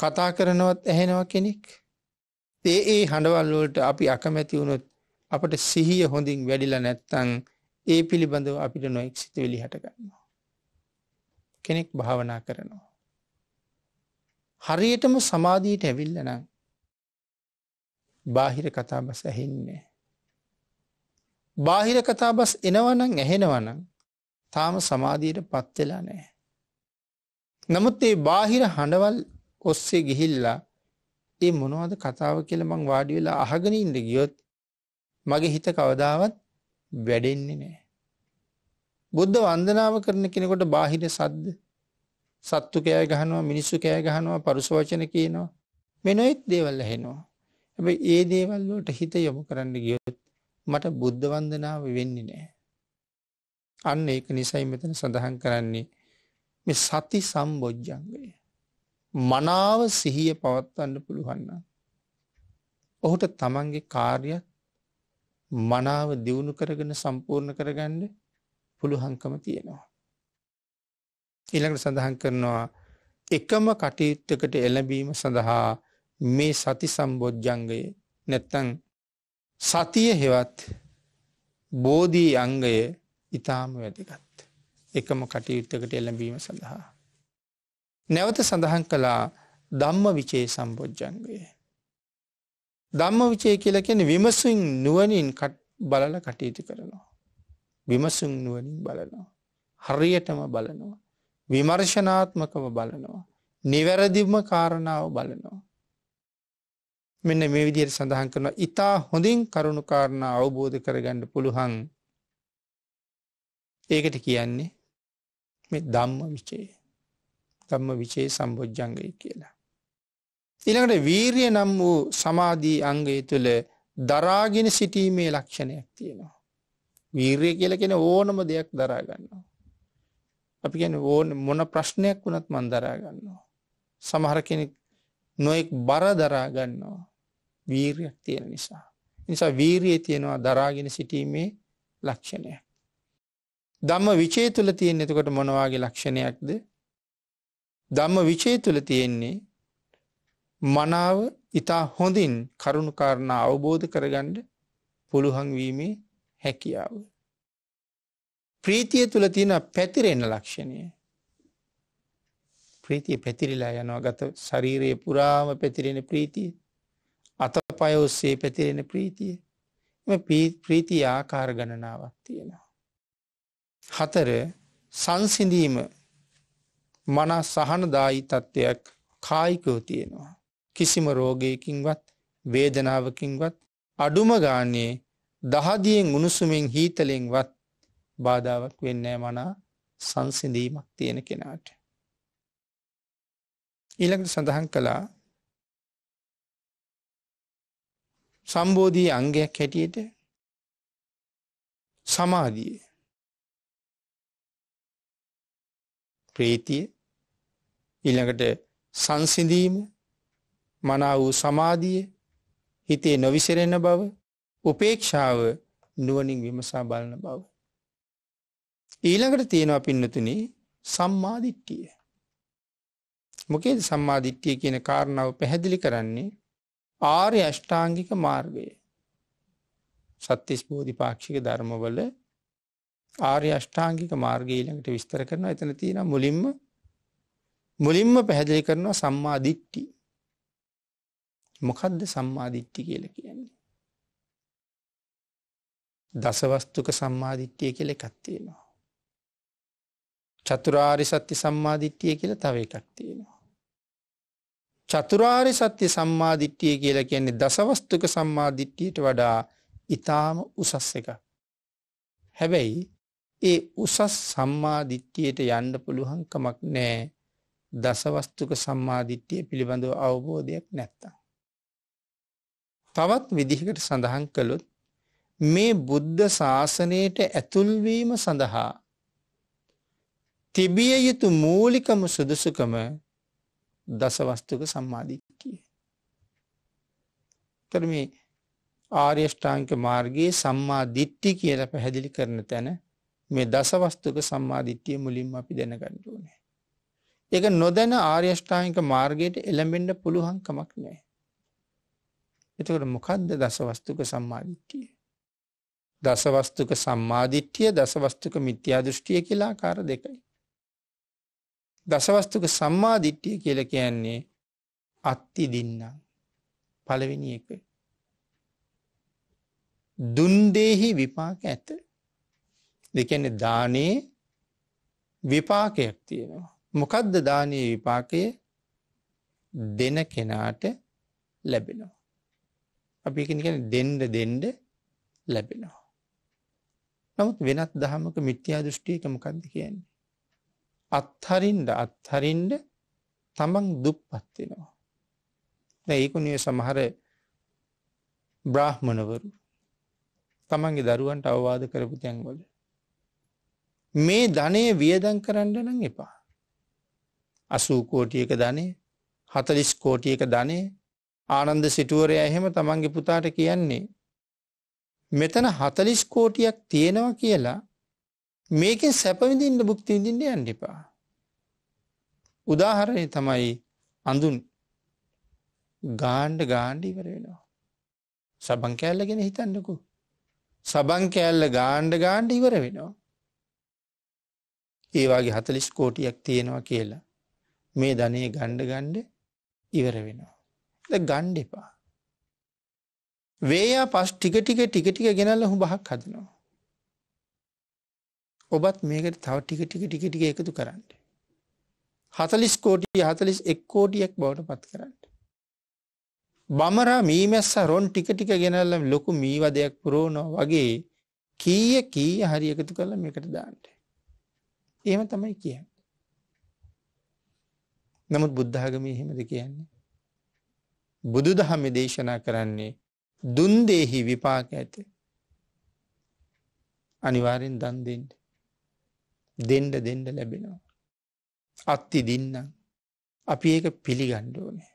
කතා කරනවත් ඇහෙනව කෙනෙක්. ඒ ඒ හඬවල්ලුවට අපි අකමැති වුණොත් අපට සිහිය හොඳින් වැඩිලා නැත්තං ඒ පිළිබඳව අපිට නොෙක් සිතවෙලි හටගන්නවා. කෙනෙක් භාවනා කරනවා. හරියටම සමාධීට ඇවිල්ල නම් බාහිර කතාබස් ඇහෙන්නේ. බාහිර කතාබස් එනවනං ඇහෙනවනං තාම සමාධීයට පත්වෙලා නෑ. නමුත් ඒ බාහිර හඬවල් ඔස්සේ ගිහිල්ලා ඒ මොනවද කතාව කියල මං වාඩිවෙලා අහගනින්ද ගියොත් මගේ හිත කවදාවත් වැඩෙන්නේ නෑ. බුද්ධ වන්දනාව කරන කෙනෙකොට බාහිර සද්ද සත්තු කෑ ගහනවා මිනිස්සු කෑ ගහනවා පරුස වචන කියනවා මෙනොයිත් දේවල් ඇහෙනවා. ඇැබ ඒ දේවල්ලට හිත යොමු කරන්න ගියොත් මට බුද්ධ වන්දනාව වෙන්නේ නෑ. අන්න ඒක නිසයි මෙතන සඳහන් කරන්නේ මේ සති සම්බෝජ්ජන්ගය. මනාව සිහිය පවත්වන්න පුළුවන්න. ඔහුට තමන්ගේ කාර්යත් මනාව දියුණු කරගෙන සම්පූර්ණ කරගන්න පුළුහංකම තියෙනවා. ඊළඟට සඳහන් කරනවා එකම කටයුත්තකට එළඹීම සඳහා මේ සති සම්බෝජ්ජන්ගය නැත්තං සතිය හෙවත් බෝධී අංගය ඉතාම වැදගත්. එකම කටයුත්තකට එළඹීම සඳහා. නැවත සඳහන් කළා ධම්ම විචේ සම්බෝජ්ජන්ගේ. ධම්ම විචය කියල කෙන විමසුන් නුවනින් බලල කටයුතු කරනවා. විමසුන් නුවනින් බලනවා. හරියටම බලනවා. විමර්ශනාත්මකව බලනවා. නිවැරදිම කාරණාව බලනවා. මෙන්න මේ විදියට සඳහන් කරනවා ඉතා හොඳින් කරුණු කාරණ අවබෝධ කරගන්න පුළුවන් ඒකට කියන්නේ මේ ධම්ම විචේ ධම්ම විචේ සම්බෝජ්ජංගය කියලා. ඉළඟට වීරිය නම් වූ සමාධී අංගය තුළ දරාගෙන සිටීමේ ලක්ෂණයක් තියෙනවා. වීරය කියල කෙන ඕනම දෙයක් දරාගන්නවා. අපි ගැන ඕන මොන ප්‍රශ්නයක් වුණත් මන් දරාගන්නවා. සමහර කෙනෙක් නොයෙක් බර දරාගන්නවා වීරයක් තියෙන නිසා. නිසා වීරිය තියෙනවා දරාගෙන සිටීමේ ලක්ෂණයක්. ධම්ම විචේ තුළ තියෙන එතකොට මොනවාගේ ලක්ෂණයක්ද ධම්ම විචේ තුළ තියෙන්නේ මනාව ඉතා හොඳින් කරුණුකාරණ අවබෝධ කරගණ්ඩ පුළුහංවීමේ හැකියාව. ප්‍රීතිය තුළ තියෙන පැතිරෙන ලක්ෂණය ප්‍රීතිය පැතිරිලා යනවා ගත ශරීරයේ පුරාම පැතිරෙන ප්‍රීතිය අත පයඔස්සේ පැතිරෙන ප්‍රීතිය එම ප්‍රීතිය ආකාර ගණනාවක් තියෙනවා. හතර සංසිඳීම මන සහනදායි තත්ත්වයක් කායිකව තියෙනවා. කිසිම රෝගයකින්වත් වේදනාවකින්වත් අඩුම ගාන්නේ දහදියෙන් උණුසුමෙන් හීතලෙන්වත් බාධාවක් වෙන්නෑ මනා සංසිඳීමක් තියෙන කෙනාට. ඊළඟට සඳහන් කළා සම්බෝධී අංගයක් හැටියට සමාධියේ ප්‍රීතිය ඊළඟට සංසිඳීම මනා වූ සමාධිය හිතේ නොවිසිරෙන බව උපේක්ෂාව නුවනින් විමසා බලන බව. ඊළඟට තියෙනවා පින්නතුන සම්මාධිට්ටිය. මොකේද සම්මාධිට්ටිය කියන කාරණාව පැහැදිලි කරන්නේ ආර්ය අෂ්ඨාංගික මාර්ගය සත්‍යස් බෝධි පාක්ෂික ධර්මවල ආර්ය අෂ්ඨාංගික මාර්ගීලඟට විස්තර කරනවා එතන තියෙන මුලින්ම මුලින්ම පැහැදිලි කරනවා සම්මාධිට්ටි මොකදද සම්මාධිට්ටි කියල කියන්නේ. දසවස්තුක සම්මාධිට්්‍යය කෙළ එකක්තියෙනවා. චතුරාරි සත්‍ය සම්මාධිට්්‍යය කියල තව එකක්තියෙනවා. චතුරාරි සත්‍ය සම්මාධිට්්‍යය කියලා කියන්නේ දසවස්තුක සම්මාධිට්්‍යයට වඩා ඉතාම උසස් එක. හැබැයි ඒ උසස් සම්මාධිත්‍යයට යන්න පුළුවන්කමක් නෑ දසවස්තුක සම්මාධිත්‍යය පිළිබඳව අවබෝධයක් නැත්තා. තවත් විදිහකට සඳහන් කළොත් මේ බුද්ධ ශාසනයට ඇතුල්වීම සඳහා තිබිය යුතු මූලිකම සුදුසුකම දසවස්තුක සම්මාධිකය. කරම ආර්යෂ්ඨාංක මාර්ගයේ සම්මා දිට්ටි කියල පැහැදිලි කරන තැන මේ දසවස්තුක සම්මාධිත්‍යය මුලින්ම අපි දැනගණ්ඩුවනේ. එක නොදැන ආර්යෂ්ඨායික මාර්ගයට එළඹෙන්ඩ පුළුවන්කමක් නෑ. එතකට මොකක්ද දසවස්තුක සම්මාධිත්‍යය. දසවස්තුක සම්මාධිට්්‍යය දසවස්තුක මිත්‍යාදෘෂ්ටිය කියලා කාර දෙකයි. දසවස්තුක සම්මාධිට්්‍යිය කියල කියන්නේ අත්ති දින්නම් පලවෙනි එක. දුන්දේහි විපාක ඇත ඒ කියන්නේ දානේ විපාකයක් තියෙනවා. මොකද්ද දානේ විපාකය? දෙන කෙනාට ලැබෙනවා. අපි ඒක කියන්නේ දෙන්න දෙන්න ලැබෙනවා. නමුත් වෙනත් ධහමක මිත්‍යා දෘෂ්ටියක මොකද්ද කියන්නේ? අත්හරින්න අත්හරින්න තමන් දුප්පත් වෙනවා. දැන් ඒකුණිය සමහර බ්‍රාහ්මණවරු තමන්ගේ දරුවන්ට අවවාද කරපු තැන්වල මේ ධනය වියදන් කරන්න නම් එපා. අසූ කෝටියක ධනේ හතලිස් කෝටියක ධනේ ආනන්ද සිටුවරය එහෙම තමන්ගේ පුතාට කියන්නේ. මෙතන හතලිස් කෝටියක් තියෙනවා කියලා මේකින් සැපවිඳින්න බුක්තිවිඳින්ට යන්ඩිපා. උදාහරණය තමයි අඳුන් ගාණ්ඩ ගාණ්ඩි ඉවර වෙනවා. සබං කෑල්ල ගෙන හිතන්නකු. සබං කෑල්ල ගාණ්ඩ ගාණ්ඩ ඉවර වෙනවා. ඒවාගේ හතලිස් කෝටියක් තියෙනවා කියලා. මේ ධනය ගණ්ඩ ගණ්ඩ ඉවර වෙනවා. ද ගණ්ඩ එපා. වේයා පස් ටික ටික ටික ටික ගෙනල්ල හු බහක් හදනවා. ඔබත් මේකට තව ටික ටික ටික ටික එකතු කරන්න. හතලිස් කෝටිය හතලිස් එක් කෝටියක් බවට පත් කරන්න. බමරා මීමැස්ස රොන් ටික ටික ගෙනල්ලම් ලොකු මීවදයක් පුරෝණෝ වගේ කීය කීය හරි එකතු කළ මේකට දාන්නට. එහෙම තමයි කියන්නේ. නමුත් බුද්ධ ආගමේ එහෙමද කියන්නේ? බුදුදහමේ දේශනා කරන්නේ දුන් දෙහි විපාක ඇත. අනිවාර්යෙන් දන් දෙන්න. දෙන්න දෙන්න ලැබෙනවා. අත්ති දින්න අපි ඒක පිළිගන්න ඕනේ.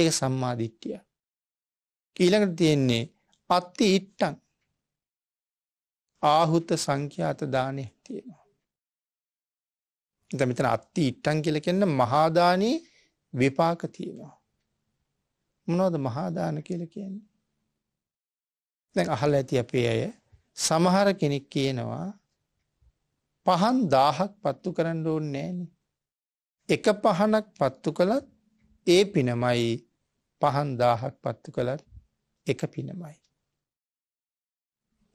ඒක සම්මාදිට්ඨිය. ඊළඟට තියෙන්නේ අත්ති ඉට්ටන් ආහුත සංඛ්‍යාත දානයක් තියෙනවා. දැන් මෙතන අත්ති ඉට්ටම් කියලා කියන මහා දානි විපාක තියෙනවා. මොනවද මහා දාන කියලා කියන්නේ? දැන් අහලා ඇති අපේ අය සමහර කෙනෙක් කියනවා පහන් 1000ක් පත්තු කරන්න ඕනේ නෑනේ. එක පහනක් පත්තු කළත් ඒ පිනමයි පහන් 1000ක් පත්තු කළත් එක පිනමයි.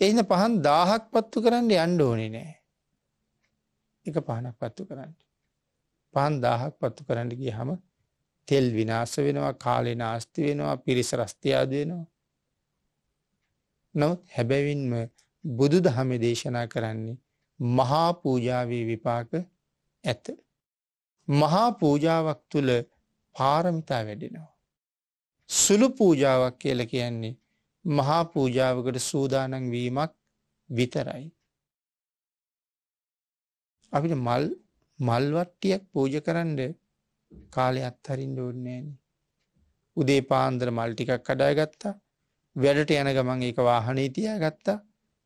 එහෙනම් පහන් 1000ක් පත්තු කරන්න යන්න ඕනේ නෑ. එක පහනක් පත්තු කරන්න. පන් දාහක් පත්තු කරන්න ගිය හම තෙල් විනාස වෙනවා කාලේ නාස්ති වෙනවා පිරිස රස්තියාද වෙනවා. නොත් හැබැවින්ම බුදු දහම දේශනා කරන්නේ මහා පූජාවී විපාක ඇත. මහා පූජාවක් තුළ පාරමිතා වැඩෙනවා. සුළු පූජාවක් කියල කියන්නේ මහා පූජාවකට සූදානන් වීමක් විතරයි. අපිට මල් මල් වට්ටියක් පූජා කරන්න කාලේ අත්හරින්න ඕනේ නෑනේ. උදේ පාන්දර මල් ටිකක් කඩා ගත්තා. වැඩට යන ගමන් ඒක වාහනේ තියාගත්තා.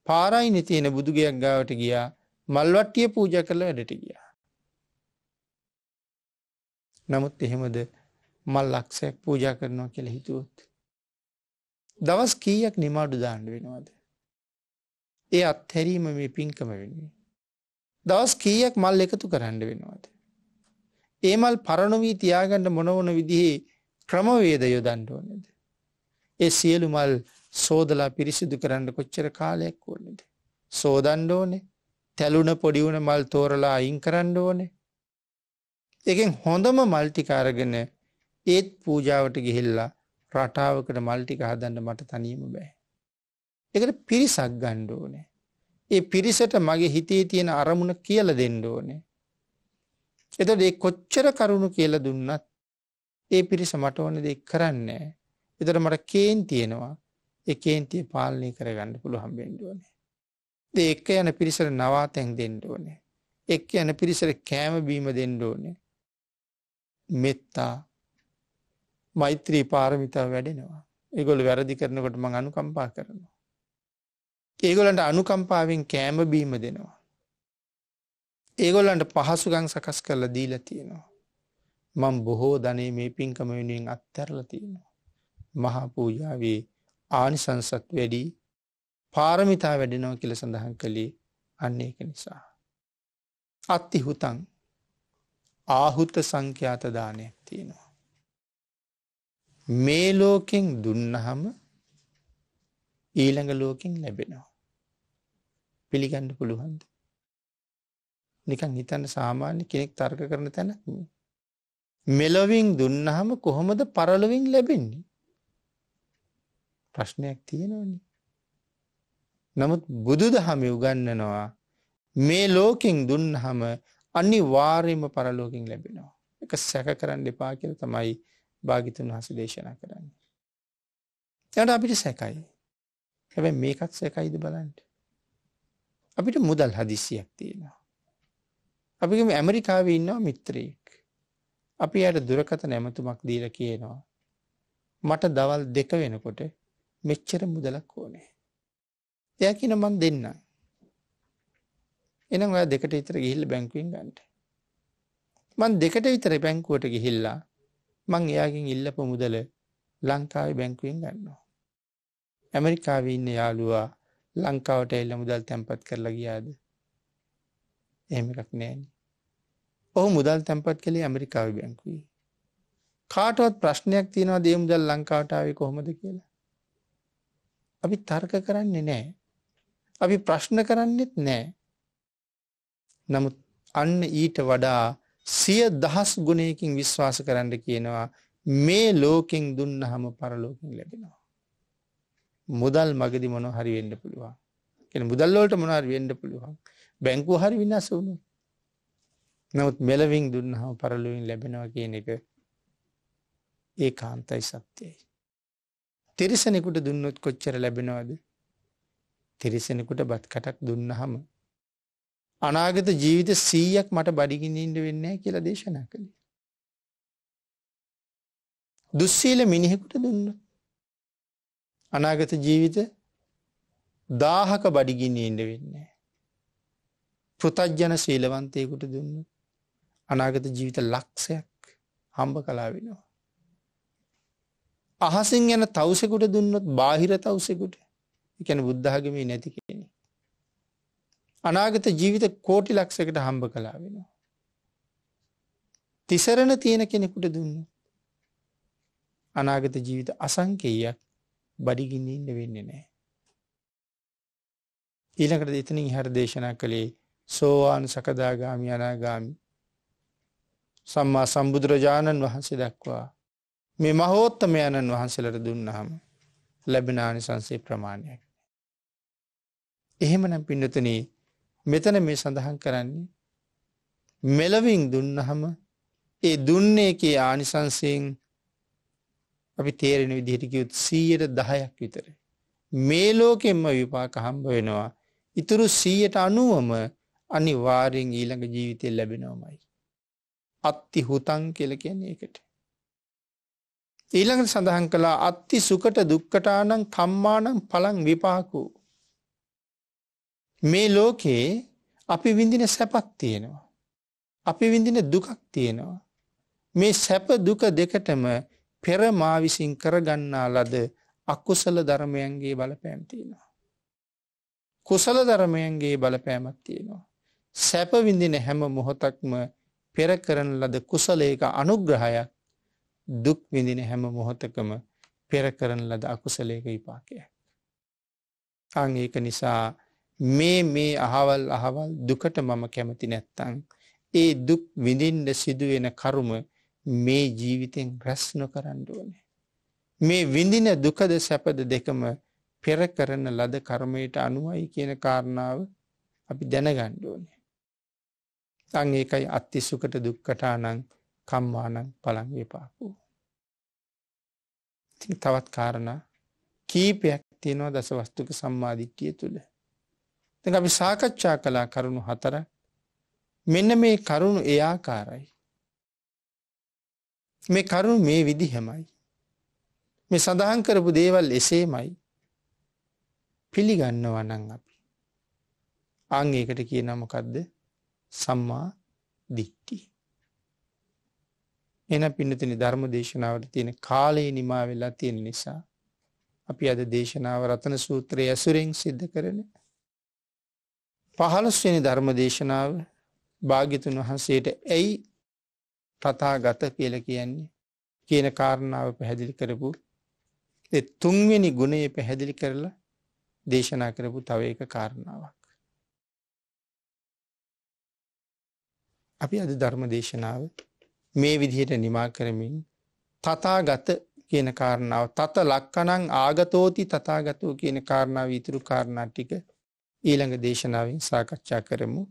පාරයිනේ තියෙන බුදු ගයක් ගාවට ගියා. මල් වට්ටිය පූජා කරලා වැඩට ගියා. නමුත් එහෙමද මල් ලක්ෂයක් පූජා කරනවා කියලා හිතුවොත් දවස් කීයක් නිමාඩු දාන්න වෙනවද? ඒ අත්හැරීම මේ පින්කම වෙන්නේ. දවස් කීයක් මල් එකතු කරන්න වෙනවාද. ඒ මල් පරණවී තියාගන්න මොනවන විදිහේ ක්‍රමවේද යොදන්ට ඕනෙද. ඒ සියලු මල් සෝදලා පිරිසිදු කරන්න කොච්චර කාලයක් ඕනෙද. සෝදන්ඩ ඕනේ තැලුණ පොඩිවුණ මල් තෝරලා අයින් කරන්න ඕනේ. එකෙන් හොඳම මල්ටිකාරගෙන ඒත් පූජාවට ගිහිල්ලා රටාවකට මල්ටික හදන්න මට තනීම බෑ. එකට පිරිසක් ගණ්ඩ ඕනෑ. ඒ පිරිසට මගේ හිතේ තියෙන අරමුණ කියලා දෙන්න ඕනේ. එතකොට ඒ කොච්චර කරුණු කියලා දුන්නත් ඒ පිරිස මට ඕන දේ කරන්නේ නැහැ. එතකොට මට කේන් තියෙනවා. ඒ කේන්තිය පාලනය කරගන්න පුළුවන් වෙන්න ඕනේ. ඒ එක්ක යන පිරිසට නවාතැන් දෙන්න ඕනේ. එක්ක යන පිරිසට කෑම බීම දෙන්න ඕනේ. මෙත්තා මෛත්‍රී පාරමිතාව වැඩෙනවා. ඒගොල්ලෝ වැරදි කරනකොට මම අනුකම්පා කරනවා. ඒගොලන්ට අනුකම්පාවෙන් කෑම බීම දෙනවා. ඒගොල්ලන්ට පහසුගං සකස් කරලා දීලා තියෙනවා. මං බොහෝ ධනේ මේ පින්කම වෙනුවෙන් අත්තැරල තියෙනවා. මහා පූජාවේ ආනිසංසත් වැඩි පාරමිතා වැඩෙනව කියල සඳහන් කළේ අන්න එක නිසා. අත්ති හුතන් ආහුත සංඛ්‍යාත දානයක් තියෙනවා. මේ ලෝකෙන් දුන්නහම ඊළඟ ලෝකින් ලැබෙනවා. පිළිගණ්ඩ පුළුවන්ද. නිකන් හිතන්න සාමාන්‍ය කෙනෙක් තර්ක කරන තැන මෙලොවින් දුන්නහම කොහොමද පරලොවින් ලැබෙන්නේ. ප්‍රශ්නයක් තියෙනවනි. නමුත් බුදු දහම උගන්නනවා මේ ලෝකින් දුන්නහම අනි වාර්යම පරලෝකින් ලැබෙනවා. එක සැක කරන්න එපා කියල තමයි භාගිතුන් හස දේශනා කරන්න. යට අපිට සැකයි. හැබැයි මේකක් සැකයිද බලන්න. අපිට මුදල් හදිස්සියක් තියෙනවා. අපි ඇමරිකාවේ ඉන්නවා මිත්‍රයෙක්. අපි අයට දුරකත නැමතුමක් දීල කියනවා. මට දවල් දෙක වෙනකොට මෙච්චර මුදලක් ඕනේ. එය කියන මන් දෙන්න. එනම් ඔය දෙකට විතර ගිහිල්ල බැංකුවෙන් ගන්නට. මන් දෙකට විතර බැංකුවට ගිහිල්ලා මං එයාගෙන් ඉල්ලපු මුදල ලංකාවේ බැංකුවෙන් ගන්නවා. ඇමරිකාවේ ඉන්න යාළුවා ලංකාවට එල්ල මුදල් තැන්පත් කරලා ගියාද? එහෙම එකක් නෑනේ. ඔහු මුදල් තැන්පත් කළේ ඇමරිකාවේ බැංකුවේ. කාටවත් ප්‍රශ්නයක් තියෙනවා දේ මුදල් ලංකාවට ආවේ කොහොමද කියලා. අපි තර්ක කරන්නේ නෑ. අපි ප්‍රශ්න කරන්නෙත් නෑ. නමුත් අන්න ඊට වඩා සිය දහස් ගුණයකින් විශ්වාස කරන්න කියනවා මේ ලෝකෙන් දුන්නහම පරලෝකෙන් ලැබෙනවා. මුදල් මගදි මොන හරි වෙන්න පුළුවන් එ මුදල්ලෝට මොනාර වෙන්න පුළුවන් බැංකු හරි විනාස වුණු නමුත් මෙලවින් දුන්න හම පරලුවින් ලැබෙනවා කියන එක ඒ කාන්තයි සත්‍යයයි තිරිසනෙකුට දුන්නොත් කොච්චර ලැබෙනවාද තිරිසෙනෙකුට බත් කටක් දුන්න හම අනාගත ජීවිත සීයක් මට බඩිගිනින්ට වෙන්න කියලා දේශනා කළේ දුස්සීල මිනිහෙකුට දුන්නත් අනාගත ජීවිත දාහක බඩිගින්නේෙන්ඩ වෙන්නේ. පෘතජ්ජන ශීලවන්තයකුට දුන්න අනාගත ජීවිත ලක්ෂයක් හම්බ කලා වෙනවා. අහසින් යන තවසෙකුට දුන්නොත් බාහිර තවසෙකුට එකැන බුද්ධාගමී නැති කෙනෙ. අනාගත ජීවිත කෝටි ලක්ෂකට හම්බ කලා වෙනවා. තිසරණ තියෙන කෙනෙකුට දුන්න අනාගත ජීවිත අසංකේයක් බඩගින්න ඉන්න වෙන්නේ නැහැ. ඊළඟට එතනින් ඉහට දේශනා කළේ සෝවාන් සකදාගාමි අනාගාමි සම්මා සම්බුදුරජාණන් වහන්සේ දක්වා මේ මහෝත්තමයණන් වහන්සේලට දුන්නහම ලැබෙන ආනිසංසේ ප්‍රමාණයක්. එහෙමනම් පින්නතන මෙතන මේ සඳහන් කරන්නේ මෙලවින් දුන්නහම ඒ දුන්නේ එකේ ආනිසංසයෙන් අපි තේරෙන විදිහට කිව්වොත් 110ක් විතර. මේ ලෝකෙම්ම විපාක හම්බ වෙනවා. ඉතුරු 190ම අනිවාර්යෙන් ඊළඟ ජීවිතේ ලැබෙනවමයි. අත්ති හුතං කියලා කියන්නේ ඒකට. ඊළඟට සඳහන් කළා අත්ති සුකට දුක්කටානං කම්මානං පලං විපාකෝ. මේ ලෝකේ අපි විඳින සැපක් තියෙනවා. අපි විඳින දුකක් තියෙනවා. මේ සැප දුක දෙකටම පෙර මා විසින් කරගන්නා ලද අකුසල ධර්මයන්ගේ බලපෑම් තියෙනවා. කුසල ධර්මයන්ගේ බලපෑමක් තියෙනවා. සැප විඳින හැම මොහොතක්ම පෙර කරන ලද කුසලයක අනුග්‍රහයක් දුක් විඳින හැම මොහොතකම පෙර කරන ලද අකුසලයක විපාකයක්. අං ඒක නිසා මේ මේ අහවල් අහවල් දුකට මම කැමති නැත්තං. ඒ දුක් විඳින්ට සිදුවෙන කරුම මේ ජීවිතෙන් රැස් නොකරන්න ඕනේ. මේ විඳින දුකද සැපද දෙකම පෙර කරන ලද කර්මයට අනුවයි කියන කාරණාව අපි දැනගන්න ඕනේ. තන් ඒකයි අත්තිසුකට දුක්කටානං කම්මානං පළං විපාකෝ. ඉතින් තවත් කාරණා කීපයක් තියෙනවා දසවස්තුක සම්මාධිට්ඨිය තුළ. දැන් අපි සාකච්ඡා කළා කරුණු හතර මෙන්න මේ කරුණු ඒ ආකාරයි. මේ කරුණු මේ විදිහමයි. මේ සඳහන් කරපු දේවල් එසේමයි. පිළිගන්නව නං අපි. අං ඒකට කිය නමකක්ද සම්මා දිට්ටි. එන පිනතින ධර්ම දේශනාවට තියෙන කාලයේ නිමා වෙලා තියෙන නිසා. අපි අද දේශනාව රතන සූත්‍රය ඇසුරෙන් සිද්ධ කරන. පහළස්වනි ධර්ම දේශනාව භාගිතුන් වහන්සේට ඇයි තතාගත කියල කියන්නේ කියන කාරණාව පැහැදිලි කරපු තුන්වෙනි ගුණය පැහැදිලි කරලා දේශනා කරපු තව එක කාරණාවක්. අපි අද ධර්ම දේශනාව මේ විදිහට නිමා කරමින් තතාගත කියන කාරණාව තත ලක්කනං ආගතෝති තතාගතෝ කියන කාරණාව ඉතුරු කාරණා ටික ඊළඟ දේශනාවෙන් සාකච්ඡා කරමු